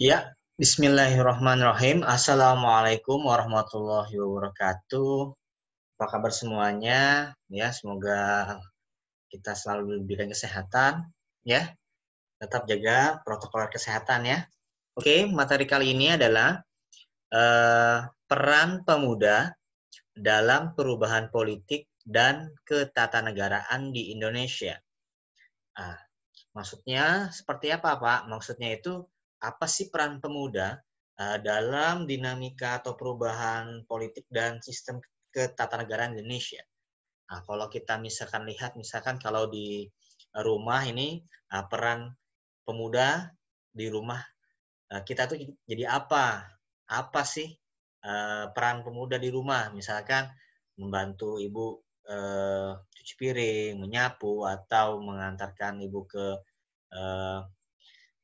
Ya, bismillahirrahmanirrahim. Assalamualaikum warahmatullahi wabarakatuh. Apa kabar semuanya? Ya, semoga kita selalu diberikan kesehatan, ya. Tetap jaga protokol kesehatan ya. Oke, materi kali ini adalah eh, peran pemuda dalam perubahan politik dan ketatanegaraan di Indonesia. Ah, maksudnya seperti apa, Pak? Maksudnya itu apa sih peran pemuda eh, dalam dinamika atau perubahan politik dan sistem ketatanegaraan Indonesia. Nah, kalau kita misalkan lihat misalkan kalau di rumah ini eh, peran pemuda di rumah eh, kita tuh jadi apa? Apa sih peran pemuda di rumah? Misalkan membantu ibu cuci piring, menyapu atau mengantarkan ibu ke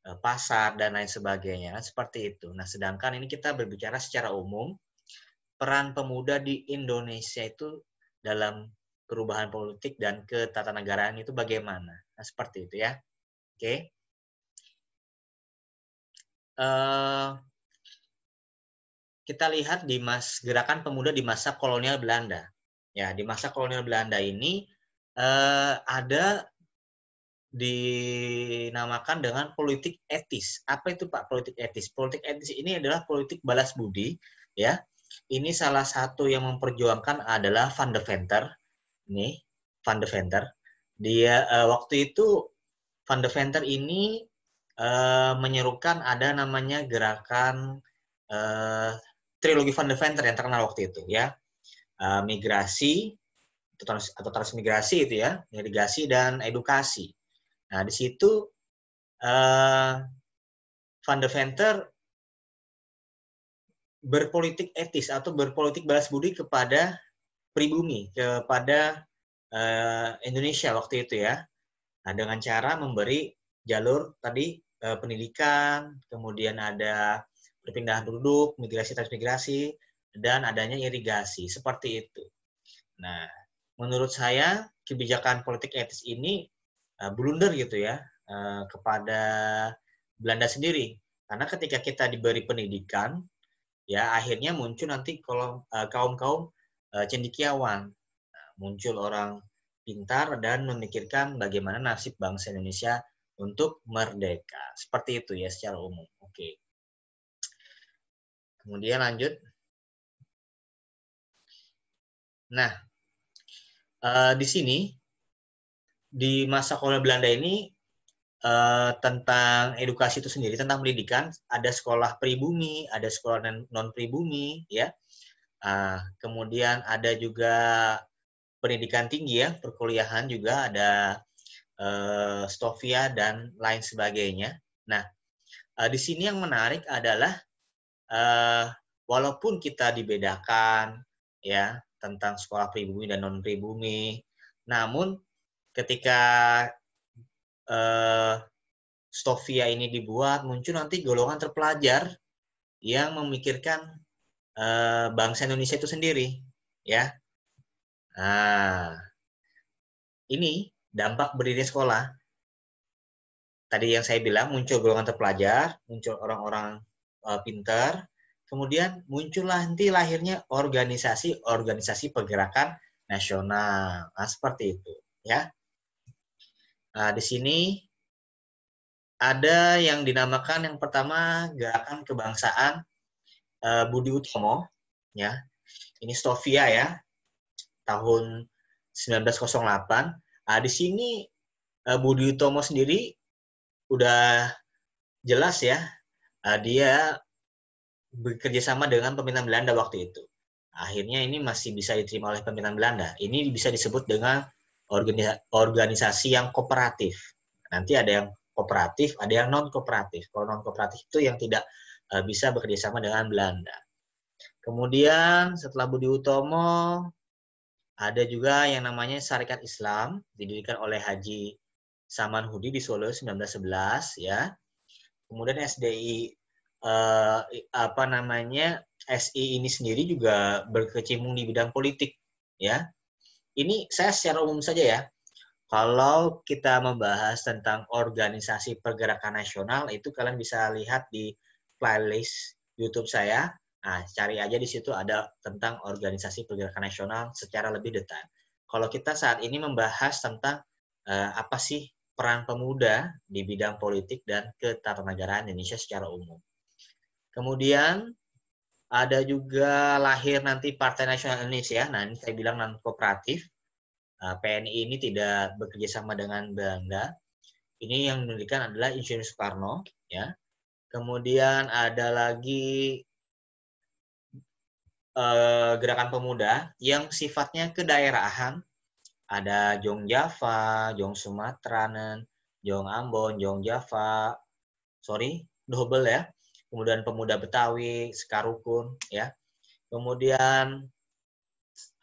Eh, pasar dan lain sebagainya seperti itu. Nah, sedangkan ini kita berbicara secara umum peran pemuda di Indonesia itu dalam perubahan politik dan ketatanegaraan itu bagaimana? Nah, seperti itu ya. Oke. Eh, kita lihat di mas gerakan pemuda di masa kolonial Belanda. Ya, di masa kolonial Belanda ini eh, ada dinamakan dengan politik etis. Apa itu Pak politik etis? Politik etis ini adalah politik balas budi, ya. Ini salah satu yang memperjuangkan adalah Van de Venter. Nih, Van de Venter. Dia uh, waktu itu Van de Venter ini uh, menyerukan ada namanya gerakan uh, trilogi Van de Venter yang terkenal waktu itu, ya. Uh, migrasi, atau transmigrasi itu ya, migrasi dan edukasi. Nah, di situ uh, Van de Venter berpolitik etis atau berpolitik balas budi kepada pribumi, kepada uh, Indonesia waktu itu ya. Nah, dengan cara memberi jalur tadi uh, pendidikan, kemudian ada perpindahan penduduk, migrasi transmigrasi, dan adanya irigasi seperti itu. Nah, menurut saya kebijakan politik etis ini Eh, blunder gitu ya eh, kepada Belanda sendiri karena ketika kita diberi pendidikan ya akhirnya muncul nanti kalau eh, kaum kaum cendikiawan nah, muncul orang pintar dan memikirkan bagaimana nasib bangsa Indonesia untuk merdeka seperti itu ya secara umum oke kemudian lanjut nah di sini di masa kolonial Belanda ini uh, tentang edukasi itu sendiri, tentang pendidikan, ada sekolah pribumi, ada sekolah non pribumi, ya. Uh, kemudian ada juga pendidikan tinggi ya, perkuliahan juga ada uh, eh, Stofia dan lain sebagainya. Nah, uh, di sini yang menarik adalah uh, walaupun kita dibedakan ya tentang sekolah pribumi dan non pribumi, namun ketika uh, eh, Stofia ini dibuat muncul nanti golongan terpelajar yang memikirkan uh, bangsa Indonesia itu sendiri, ya. Nah, ini dampak berdiri sekolah. Tadi yang saya bilang muncul golongan terpelajar, muncul orang-orang uh, pintar, kemudian muncullah nanti lahirnya organisasi-organisasi pergerakan nasional, nah, seperti itu, ya. Nah, di sini ada yang dinamakan yang pertama gerakan kebangsaan eh, Budi Utomo ya. Ini Stofia ya. Tahun 1908. Nah, di sini eh, Budi Utomo sendiri udah jelas ya. Eh, dia bekerja sama dengan pemerintah Belanda waktu itu. Akhirnya ini masih bisa diterima oleh pemerintah Belanda. Ini bisa disebut dengan organisasi yang kooperatif. Nanti ada yang kooperatif, ada yang non kooperatif. Kalau non kooperatif itu yang tidak eh, bisa bekerjasama dengan Belanda. Kemudian setelah Budi Utomo ada juga yang namanya Syarikat Islam didirikan oleh Haji Saman Hudi di Solo 1911 ya. Kemudian SDI eh, apa namanya SI ini sendiri juga berkecimpung di bidang politik ya ini saya secara umum saja ya. Kalau kita membahas tentang organisasi pergerakan nasional, itu kalian bisa lihat di playlist YouTube saya. Nah, cari aja di situ ada tentang organisasi pergerakan nasional secara lebih detail. Kalau kita saat ini membahas tentang eh, apa sih peran pemuda di bidang politik dan ketatanegaraan Indonesia secara umum. Kemudian ada juga lahir nanti Partai Nasional Indonesia. Nah, ini saya bilang non kooperatif. Nah, PNI ini tidak bekerja sama dengan Belanda. Ini yang mendirikan adalah Insinyur Soekarno, ya. Kemudian ada lagi eh, gerakan pemuda yang sifatnya kedaerahan. Ada Jong Java, Jong Sumatera, Jong Ambon, Jong Java, sorry, double ya kemudian pemuda Betawi, Sekarukun, ya. Kemudian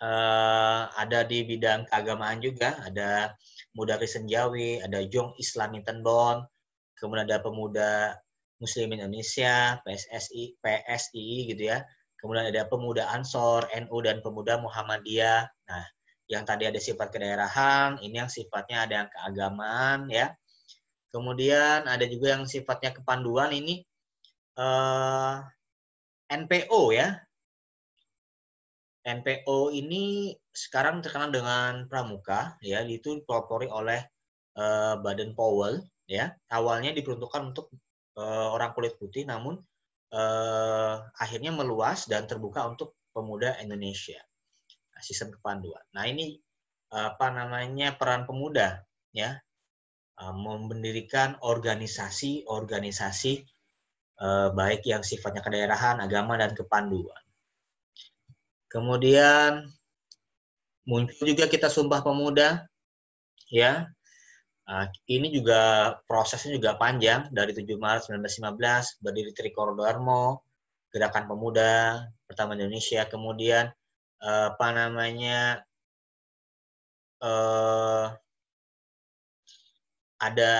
eh, ada di bidang keagamaan juga, ada pemuda Kristen ada Jong Islami Tenbon, kemudian ada pemuda Muslim Indonesia, PSSI, PSI gitu ya. Kemudian ada pemuda Ansor, NU dan pemuda Muhammadiyah. Nah, yang tadi ada sifat kedaerahan, ini yang sifatnya ada yang keagamaan ya. Kemudian ada juga yang sifatnya kepanduan ini uh, eh, NPO ya. NPO ini sekarang terkenal dengan pramuka ya, itu dipelopori oleh uh, Baden Powell ya. Awalnya diperuntukkan untuk uh, orang kulit putih namun uh, akhirnya meluas dan terbuka untuk pemuda Indonesia. Nah, sistem kepanduan. Nah, ini apa namanya peran pemuda ya mendirikan organisasi-organisasi Eh, baik yang sifatnya kedaerahan, agama, dan kepanduan. Kemudian muncul juga kita Sumpah Pemuda, ya. Ah, ini juga prosesnya juga panjang dari 7 Maret 1915 berdiri Trikordoarmo, Gerakan Pemuda pertama Indonesia, kemudian eh, apa namanya eh, ada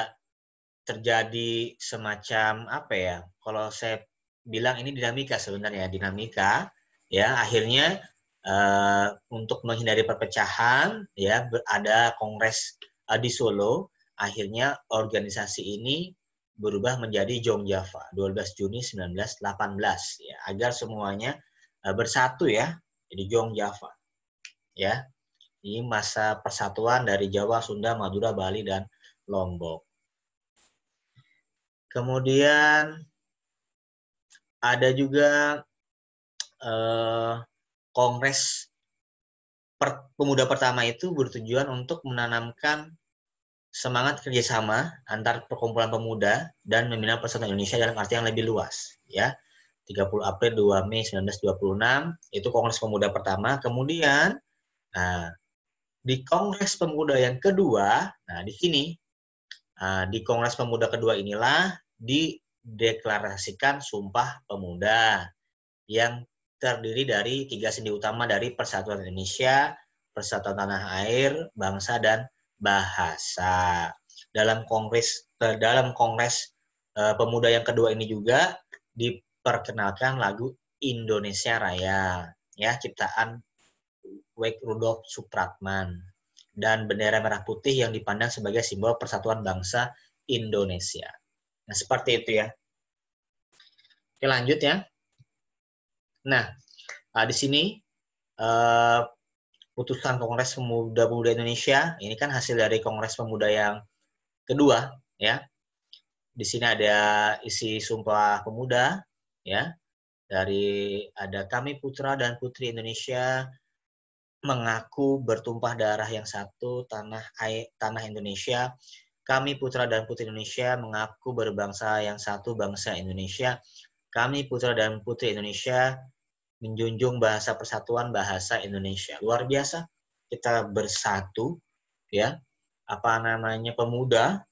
terjadi semacam apa ya? Kalau saya bilang ini dinamika sebenarnya dinamika ya akhirnya uh, untuk menghindari perpecahan ya ada kongres uh, di Solo akhirnya organisasi ini berubah menjadi Jong Java 12 Juni 1918 ya agar semuanya uh, bersatu ya jadi Jong Java ya ini masa persatuan dari Jawa Sunda Madura Bali dan Lombok Kemudian ada juga eh, kongres per, pemuda pertama itu bertujuan untuk menanamkan semangat kerjasama antar perkumpulan pemuda dan membina persatuan Indonesia dalam arti yang lebih luas ya 30 April 2 Mei 1926 itu kongres pemuda pertama kemudian nah di kongres pemuda yang kedua nah di sini nah, di kongres pemuda kedua inilah dideklarasikan Sumpah Pemuda yang terdiri dari tiga sendi utama dari Persatuan Indonesia, Persatuan Tanah Air, Bangsa dan Bahasa. Dalam kongres eh, dalam kongres eh, pemuda yang kedua ini juga diperkenalkan lagu Indonesia Raya ya ciptaan Wek Rudolf Supratman dan bendera merah putih yang dipandang sebagai simbol persatuan bangsa Indonesia. Nah, seperti itu ya. Oke, lanjut ya. Nah, ah, di sini eh, putusan Kongres Pemuda-Pemuda Indonesia, ini kan hasil dari Kongres Pemuda yang kedua, ya. Di sini ada isi sumpah pemuda, ya. Dari ada kami putra dan putri Indonesia mengaku bertumpah darah yang satu tanah air, tanah Indonesia kami putra dan putri Indonesia mengaku berbangsa yang satu bangsa Indonesia. Kami putra dan putri Indonesia menjunjung bahasa persatuan bahasa Indonesia. Luar biasa. Kita bersatu ya. Apa namanya pemuda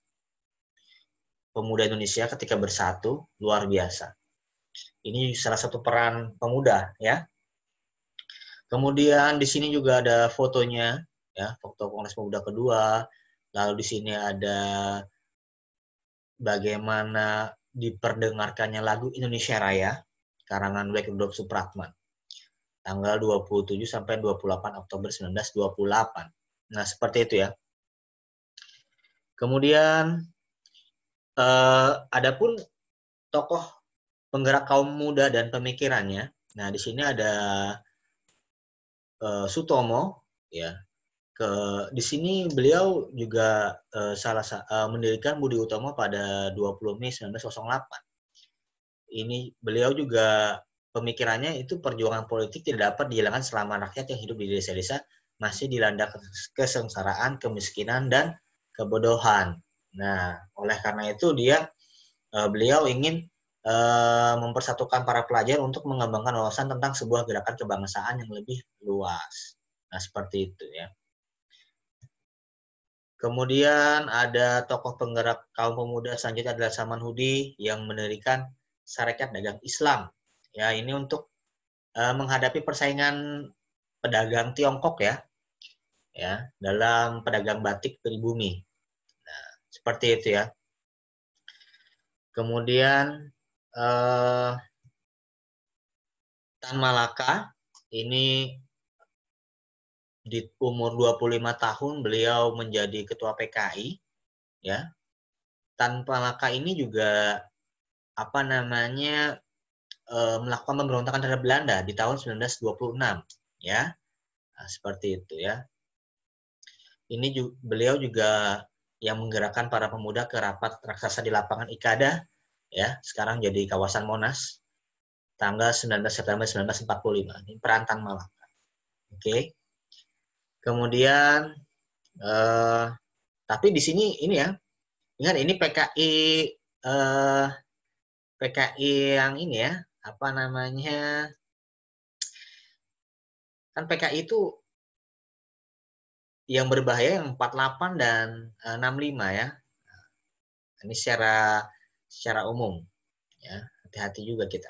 pemuda Indonesia ketika bersatu luar biasa. Ini salah satu peran pemuda ya. Kemudian di sini juga ada fotonya ya, foto Kongres Pemuda kedua, Lalu di sini ada bagaimana diperdengarkannya lagu Indonesia Raya karangan Wekdop Supratman tanggal 27 sampai 28 Oktober 1928. Nah, seperti itu ya. Kemudian eh, adapun tokoh penggerak kaum muda dan pemikirannya. Nah, di sini ada eh, Sutomo ya ke di sini beliau juga uh, salah uh, mendirikan Budi Utomo pada 20 Mei 1908. Ini beliau juga pemikirannya itu perjuangan politik tidak dapat dihilangkan selama rakyat yang hidup di desa-desa masih dilanda kesengsaraan, kemiskinan dan kebodohan. Nah, oleh karena itu dia uh, beliau ingin uh, mempersatukan para pelajar untuk mengembangkan wawasan tentang sebuah gerakan kebangsaan yang lebih luas. Nah, seperti itu ya. Kemudian ada tokoh penggerak kaum pemuda selanjutnya adalah Saman Hudi yang mendirikan Sarekat Dagang Islam. Ya, ini untuk uh, menghadapi persaingan pedagang Tiongkok ya. Ya, dalam pedagang batik pribumi. Nah, seperti itu ya. Kemudian uh, Tan Malaka ini di umur 25 tahun beliau menjadi ketua PKI ya. Tanpa laka ini juga apa namanya e, melakukan pemberontakan terhadap Belanda di tahun 1926 ya. Nah, seperti itu ya. Ini juga, beliau juga yang menggerakkan para pemuda ke rapat raksasa di lapangan Ikada ya, sekarang jadi kawasan Monas tanggal 19 September 1945 ini Perantan Malaka. Oke. Okay Kemudian eh, tapi di sini ini ya. Ingat ini PKI eh, PKI yang ini ya, apa namanya? Kan PKI itu yang berbahaya yang 48 dan 65 eh, ya. Ini secara secara umum ya. Hati-hati juga kita.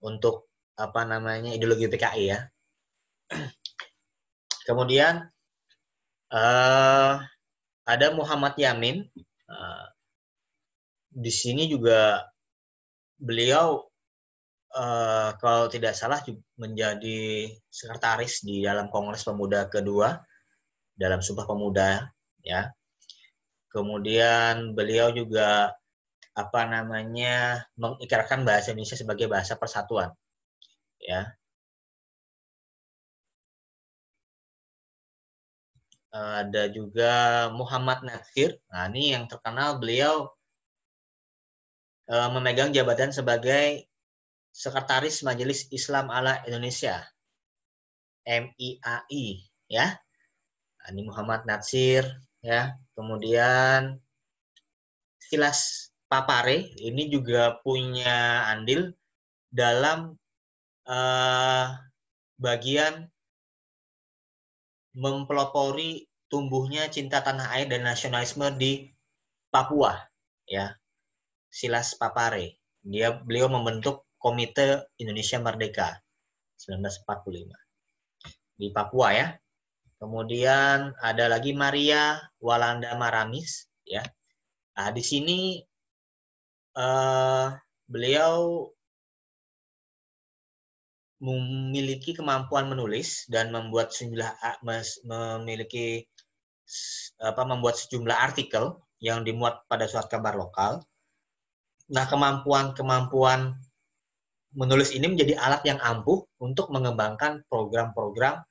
Untuk apa namanya ideologi PKI ya. Kemudian uh, ada Muhammad Yamin. Uh, di sini juga beliau uh, kalau tidak salah menjadi sekretaris di dalam Kongres Pemuda kedua dalam Sumpah Pemuda ya. Kemudian beliau juga apa namanya mengikrarkan bahasa Indonesia sebagai bahasa persatuan. Ya. Eh, ada juga Muhammad Nasir. Nah, ini yang terkenal beliau eh, memegang jabatan sebagai Sekretaris Majelis Islam Ala Indonesia MIAI ya. Nah, ini Muhammad Nasir ya. Kemudian Silas Papare ini juga punya andil dalam uh, bagian mempelopori tumbuhnya cinta tanah air dan nasionalisme di Papua ya Silas Papare dia beliau membentuk Komite Indonesia Merdeka 1945 di Papua ya kemudian ada lagi Maria Walanda Maramis ya nah, di sini uh, beliau memiliki kemampuan menulis dan membuat sejumlah ah, memiliki apa membuat sejumlah artikel yang dimuat pada surat kabar lokal. Nah, kemampuan-kemampuan menulis ini menjadi alat yang ampuh untuk mengembangkan program-program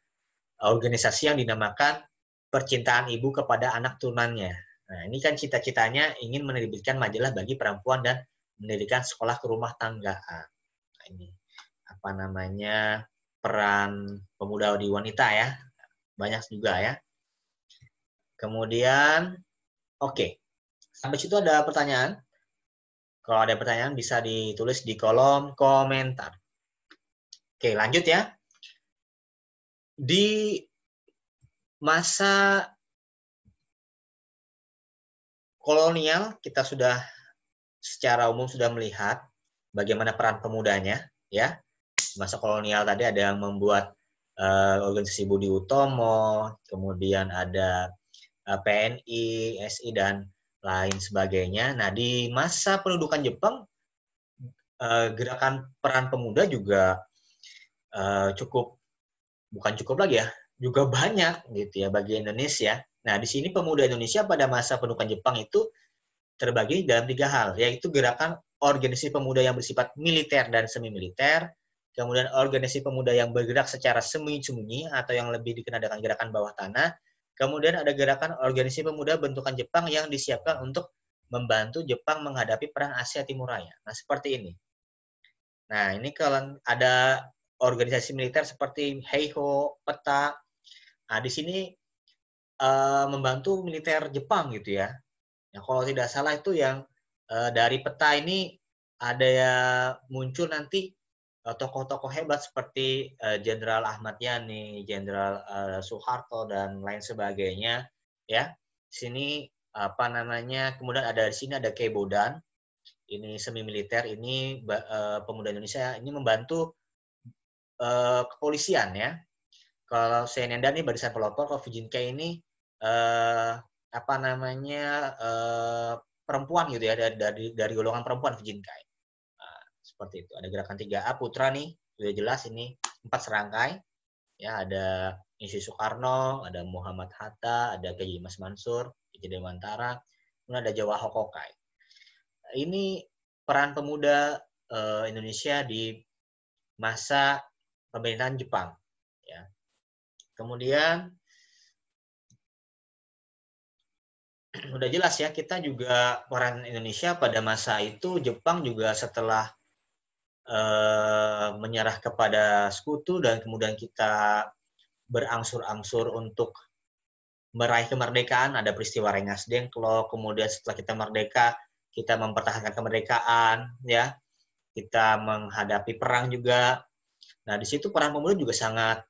eh, organisasi yang dinamakan percintaan ibu kepada anak turunannya. Nah, ini kan cita-citanya ingin menerbitkan majalah bagi perempuan dan mendirikan sekolah ke rumah tangga. Nah, ini apa namanya peran pemuda di wanita ya, banyak juga ya. Kemudian, oke. Okay. Sampai situ ada pertanyaan? Kalau ada pertanyaan bisa ditulis di kolom komentar. Oke, lanjut ya. Di masa kolonial kita sudah secara umum sudah melihat bagaimana peran pemudanya ya. Masa kolonial tadi ada yang membuat uh, organisasi Budi Utomo, kemudian ada Eh, PNI, SI dan lain sebagainya. Nah, di masa pendudukan Jepang eh, gerakan peran pemuda juga eh, cukup bukan cukup lagi ya, juga banyak gitu ya bagi Indonesia. Nah, di sini pemuda Indonesia pada masa pendudukan Jepang itu terbagi dalam tiga hal, yaitu gerakan organisasi pemuda yang bersifat militer dan semi-militer, kemudian organisasi pemuda yang bergerak secara sembunyi-sembunyi atau yang lebih dikenal dengan gerakan bawah tanah, Kemudian ada gerakan organisasi pemuda bentukan Jepang yang disiapkan untuk membantu Jepang menghadapi perang Asia Timur Raya. Nah, seperti ini. Nah, ini kalau ada organisasi militer seperti Heiho, PETA. Nah, di sini uh, membantu militer Jepang gitu ya. Nah, kalau tidak salah itu yang uh, dari PETA ini ada ya muncul nanti Eh, tokoh-tokoh hebat seperti eh, Jenderal uh, Ahmad Yani, Jenderal uh, Soeharto dan lain sebagainya ya. Sini apa namanya? Kemudian ada di sini ada Kebodan. Ini semi militer, ini uh, pemuda Indonesia ini membantu uh, kepolisian ya. Kalau Senenda ini barisan pelopor, kalau Vijinka ini uh, apa namanya? Uh, perempuan gitu ya dari dari, golongan perempuan Vijinka. Seperti itu. Ada gerakan 3A putra nih, sudah jelas ini empat serangkai. Ya, ada Insinyur Soekarno, ada Muhammad Hatta, ada Kiai Mas Mansur, Kiai Dewantara, kemudian ada Jawa Hokokai. Ini peran pemuda uh, Indonesia di masa pemerintahan Jepang. Ya. Kemudian udah jelas ya kita juga peran Indonesia pada masa itu Jepang juga setelah Eh, menyerah kepada sekutu dan kemudian kita berangsur-angsur untuk meraih kemerdekaan, ada peristiwa Rengas Dengklok, kemudian setelah kita merdeka, kita mempertahankan kemerdekaan, ya, kita menghadapi perang juga. Nah, di situ perang pemuda juga sangat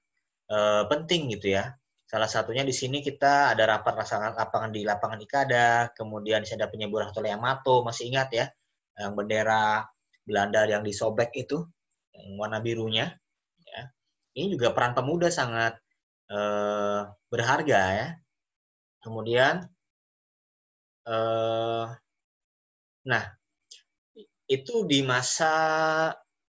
e, penting gitu ya. Salah satunya di sini kita ada rapat lapangan, lapangan di lapangan Ikada, kemudian di ada penyeburan atau Yamato, masih ingat ya, yang bendera Belanda yang disobek itu, yang warna birunya. Ya. Ini juga peran pemuda sangat eh, berharga ya. Kemudian, eh, nah itu di masa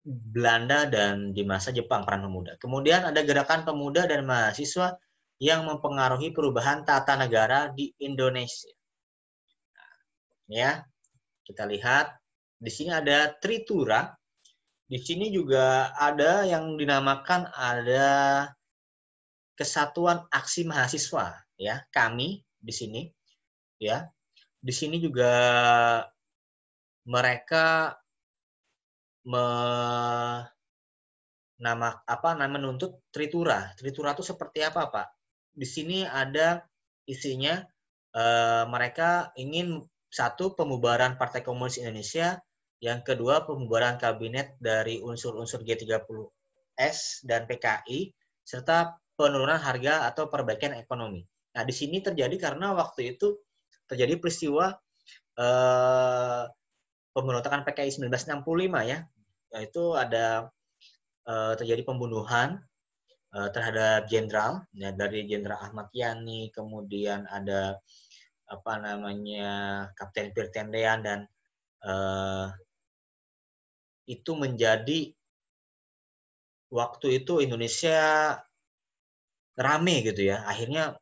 Belanda dan di masa Jepang peran pemuda. Kemudian ada gerakan pemuda dan mahasiswa yang mempengaruhi perubahan tata negara di Indonesia. Nah, ya, kita lihat di sini ada tritura. Di sini juga ada yang dinamakan ada Kesatuan Aksi Mahasiswa ya, kami di sini ya. Di sini juga mereka me apa nama menuntut tritura. Tritura itu seperti apa, Pak? Di sini ada isinya e, mereka ingin satu pembubaran Partai Komunis Indonesia, yang kedua, pembubaran kabinet dari unsur-unsur G30S dan PKI, serta penurunan harga atau perbaikan ekonomi. Nah, di sini terjadi karena waktu itu terjadi peristiwa eh, pemberontakan PKI 1965 ya, yaitu ada eh, terjadi pembunuhan eh, terhadap jenderal ya, dari jenderal Ahmad Yani, kemudian ada apa namanya Kapten Pirtendean dan eh, itu menjadi waktu itu Indonesia rame gitu ya. Akhirnya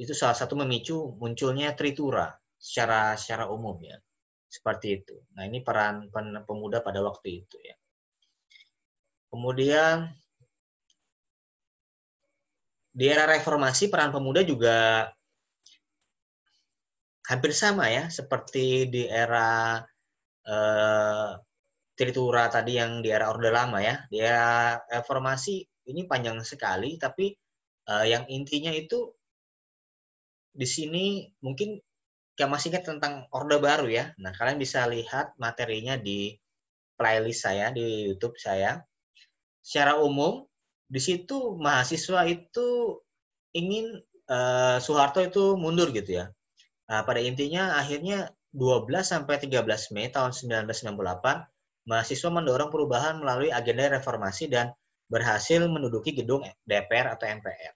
itu salah satu memicu munculnya Tritura secara secara umum ya. Seperti itu. Nah, ini peran pemuda pada waktu itu ya. Kemudian di era reformasi peran pemuda juga hampir sama ya seperti di era eh, Tritura tadi yang di era Orde Lama ya, di era Reformasi ini panjang sekali, tapi uh, yang intinya itu di sini mungkin yang masih ingat tentang Orde Baru ya. Nah, kalian bisa lihat materinya di playlist saya di YouTube saya. Secara umum, di situ mahasiswa itu ingin uh, Soeharto itu mundur gitu ya. Nah, pada intinya akhirnya 12 sampai 13 Mei tahun 1968 mahasiswa mendorong perubahan melalui agenda reformasi dan berhasil menduduki gedung DPR atau MPR.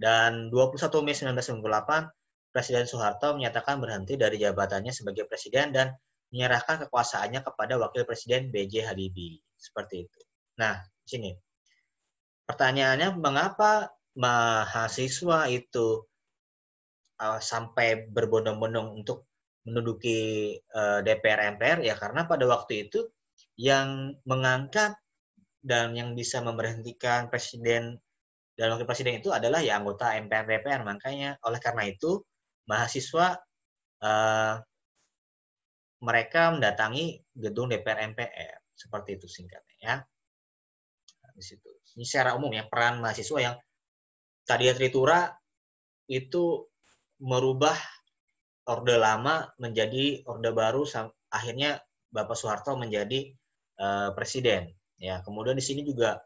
Dan 21 Mei 1998, Presiden Soeharto menyatakan berhenti dari jabatannya sebagai presiden dan menyerahkan kekuasaannya kepada Wakil Presiden B.J. Habibie. Seperti itu. Nah, sini. Pertanyaannya, mengapa mahasiswa itu uh, sampai berbondong-bondong untuk menduduki uh, eh, DPR MPR ya karena pada waktu itu yang mengangkat dan yang bisa memberhentikan presiden dan wakil presiden itu adalah ya anggota MPR DPR makanya oleh karena itu mahasiswa uh, mereka mendatangi gedung DPR MPR seperti itu singkatnya ya di situ ini secara umum ya peran mahasiswa yang tadi Tritura itu merubah orde lama menjadi orde baru akhirnya Bapak Soeharto menjadi uh, presiden ya kemudian di sini juga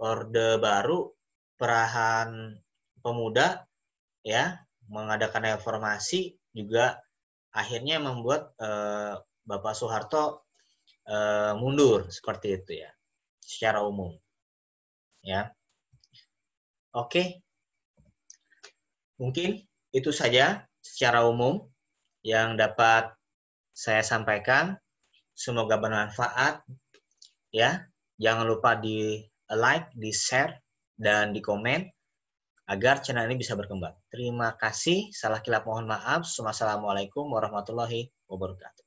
orde baru perahan pemuda ya mengadakan reformasi juga akhirnya membuat uh, Bapak Soeharto uh, mundur seperti itu ya secara umum ya oke okay. mungkin itu saja secara umum yang dapat saya sampaikan. Semoga bermanfaat. Ya, jangan lupa di like, di share, dan di komen agar channel ini bisa berkembang. Terima kasih. Salah kilap mohon maaf. Assalamualaikum warahmatullahi wabarakatuh.